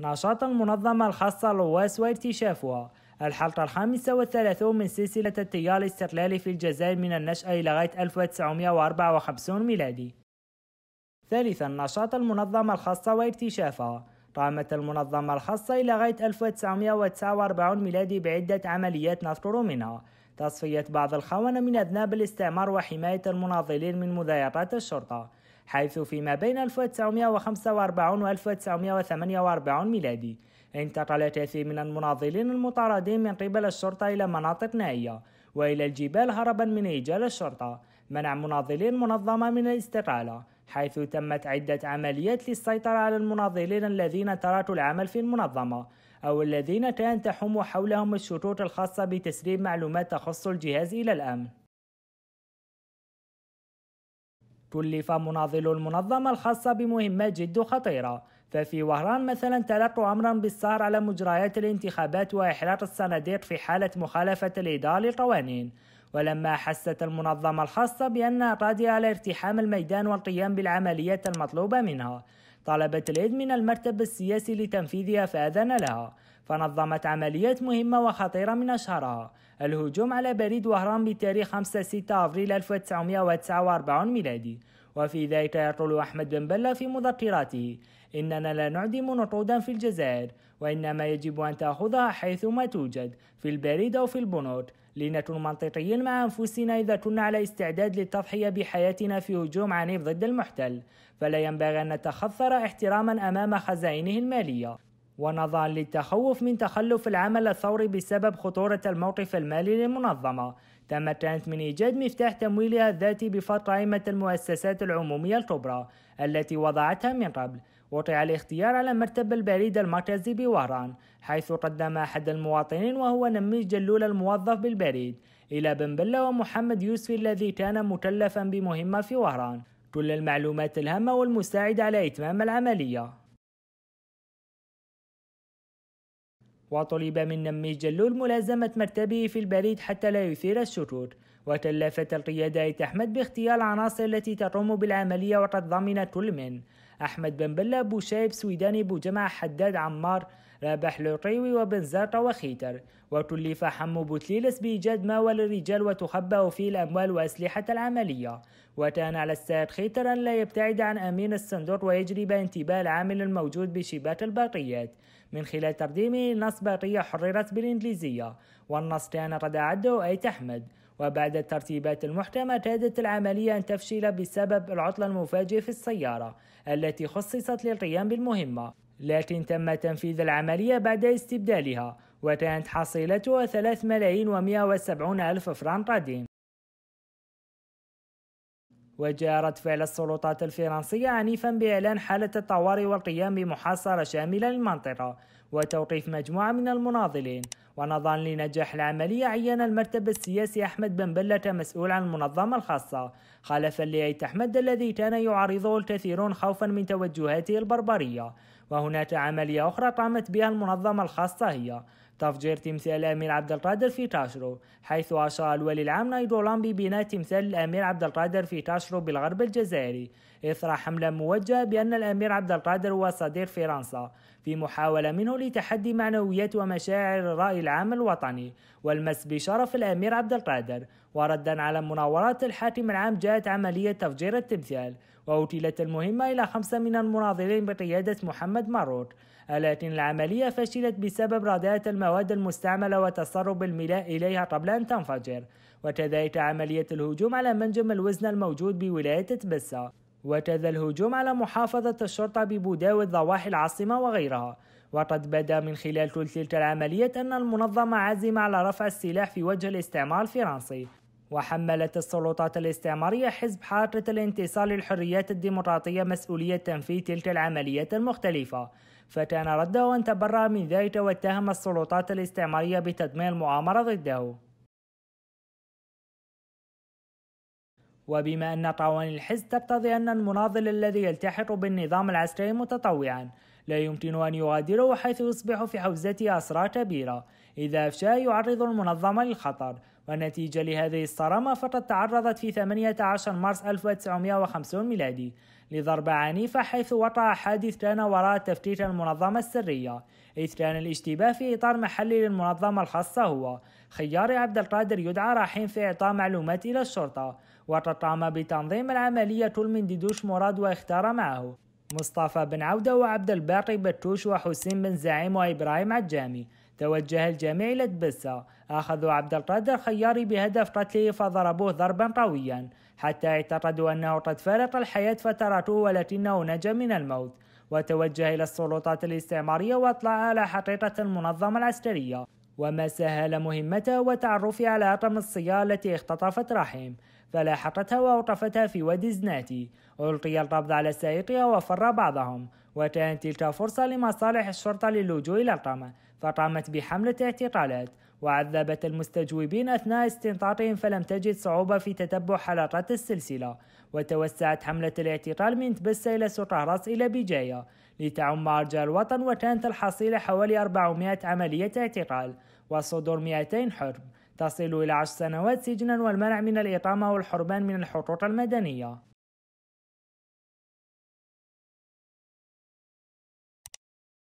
نشاط المنظمة الخاصة لواس واكتشافها الحلقة الخامسة والثلاثون من سلسلة التيار الاستقلالي في الجزائر من النشأة إلى غاية 1954 ميلادي ثالثا نشاط المنظمة الخاصة واكتشافها قامت المنظمة الخاصة إلى غاية 1949 ميلادي بعدة عمليات نذكر منها تصفية بعض الخونة من أذناب الاستعمار وحماية المناضلين من مضايقات الشرطة حيث فيما بين 1945 و 1948 ميلادي انتقل كثير من المناضلين المطاردين من قبل الشرطة إلى مناطق نائية وإلى الجبال هربا من إيجال الشرطة منع مناضلين منظمة من الاستقالة حيث تمت عدة عمليات للسيطرة على المناضلين الذين تركوا العمل في المنظمة أو الذين كانت تحوم حولهم الشروط الخاصة بتسريب معلومات تخص الجهاز إلى الأمن كلف مناضل المنظمة الخاصة بمهمات جد خطيرة ففي وهران مثلا تلقوا أمرا بالسهر على مجريات الانتخابات وإحراق الصناديق في حالة مخالفة الإدارة للقوانين ولما حست المنظمة الخاصة بأنها قادرة على اقتحام الميدان والقيام بالعمليات المطلوبة منها طلبت اليد من المرتب السياسي لتنفيذها فأذن لها فنظمت عمليات مهمة وخطيرة من أشهرها الهجوم على بريد وهران بتاريخ 5-6 أفريل 1949 ميلادي وفي ذلك يقول أحمد بن بلة في مذكراته إننا لا نعدم نقودا في الجزائر وإنما يجب أن تأخذها حيثما توجد في البريد أو في البنوك لنكن منطقيين مع أنفسنا إذا كنا على استعداد للتضحية بحياتنا في هجوم عنيف ضد المحتل فلا ينبغي أن نتخثر احتراما أمام خزائنه المالية ونظرا للتخوف من تخلف العمل الثوري بسبب خطورة الموقف المالي للمنظمة تم من إيجاد مفتاح تمويلها الذاتي بفضل قائمة المؤسسات العمومية الكبرى التي وضعتها من قبل وقع الاختيار على مرتب البريد المركزي بوهران حيث قدم أحد المواطنين وهو نميش جلول الموظف بالبريد إلى بن بلة ومحمد يوسفي الذي كان مكلفا بمهمة في وهران كل المعلومات الهامة والمساعدة على إتمام العملية وطلب من نمي جلول ملازمة مرتبه في البريد حتى لا يثير الشرور وتلافت القيادة أحمد باختيار العناصر التي تقوم بالعملية وقد ضمنت كل من أحمد بن بلة شايب سويداني جمع حداد عمار رابح لوطيوي وبنزاطة وخيتر وكلف حمو بوتليلس بإيجاد ما للرجال وتخبأ فيه الأموال وأسلحة العملية وكان على السيد خيتر أن لا يبتعد عن أمين الصندوق ويجلب انتباه العامل الموجود بشباك الباقيات من خلال تقديمه نص باقية حررت بالإنجليزية والنص كان قد أعده أي تحمد وبعد الترتيبات المحكمة كادت العملية أن تفشل بسبب العطلة المفاجئة في السيارة التي خصصت للقيام بالمهمة لكن تم تنفيذ العملية بعد استبدالها وكانت حصيلتها 3 ملايين و170 ألف فرنك قديم وجارت فعل السلطات الفرنسية عنيفا بإعلان حالة الطوارئ والقيام بمحاصرة شاملة للمنطقة وتوقيف مجموعة من المناضلين ونظرا لنجاح العملية عين المرتب السياسي أحمد بن بلة مسؤول عن المنظمة الخاصة خلفا لأيت أحمد الذي كان يعارضه الكثيرون خوفا من توجهاته البربرية وهناك عملية أخرى قامت بها المنظمة الخاصة هي تفجير تمثال الأمير عبد القادر في تاشرو حيث أشار الولي العام نايدولان ببناء تمثال الأمير عبد القادر في تاشرو بالغرب الجزائري إثر حملة موجهة بأن الأمير عبد القادر هو صدير فرنسا في محاولة منه لتحدي معنويات ومشاعر الرأي العام الوطني والمس بشرف الأمير عبد القادر وردا على مناورات الحاكم العام جاءت عملية تفجير التمثال وأوكلت المهمة إلى خمسة من المناظرين بقيادة محمد ماروت لكن العملية فشلت بسبب رداءة المواد المستعملة وتسرب الملاء إليها قبل أن تنفجر وكذلك عملية الهجوم على منجم الوزن الموجود بولاية تبسة وتذا الهجوم على محافظة الشرطة ببوداو الضواحي العاصمة وغيرها وقد بدا من خلال كل تلك العملية أن المنظمة عازمة على رفع السلاح في وجه الاستعمار الفرنسي وحملت السلطات الاستعمارية حزب حركة الانتصار للحريات الديمقراطية مسؤولية تنفيذ تلك العمليات المختلفة فكان رده أن تبرأ من ذلك واتهم السلطات الاستعمارية بتدمير المؤامرة ضده وبما أن قوانين الحزب تقتضي أن المناضل الذي يلتحق بالنظام العسكري متطوعا لا يمكن أن يغادره حيث يصبح في حوزته أسرى كبيرة إذا أفشى يعرض المنظمة للخطر ونتيجة لهذه الصرامة فقد تعرضت في 18 مارس 1950 ميلادي لضربة عنيفة حيث وقع حادث كان وراء تفتيت المنظمة السرية إذ كان الاشتباه في إطار محلي للمنظمة الخاصة هو خيار عبد القادر يدعى رحيم في إعطاء معلومات إلى الشرطة وتطعم بتنظيم العملية من ديدوش مراد واختار معه مصطفى بن عودة وعبد الباقي بتوش وحسين بن زعيم وإبراهيم عجامي توجه الجميع إلى تبسة أخذوا عبد القادر خياري بهدف قتله فضربوه ضربا قويا حتى اعتقدوا أنه قد فارق الحياة فتركوه ولكنه نجا من الموت وتوجه إلى السلطات الاستعمارية وأطلع على حقيقة المنظمة العسكرية وما سهل مهمته وتعرفه على طمسية التي اختطفت رحم فلاحقتها وأوقفتها في وادي زناتي ألقي القبض على سائقها وفر بعضهم وكانت تلك فرصة لمصالح الشرطة للجوء إلى القمة فقامت بحملة اعتقالات وعذبت المستجوبين أثناء استنطاقهم فلم تجد صعوبة في تتبع حلقات السلسلة وتوسعت حملة الاعتقال من تبسة إلى سطهرس إلى بجاية لتعم أرجاء الوطن وكانت الحصيلة حوالي 400 عملية اعتقال وصدور 200 حرم تصل إلى 10 سنوات سجنا والمنع من الإقامة والحرمان من الحقوق المدنية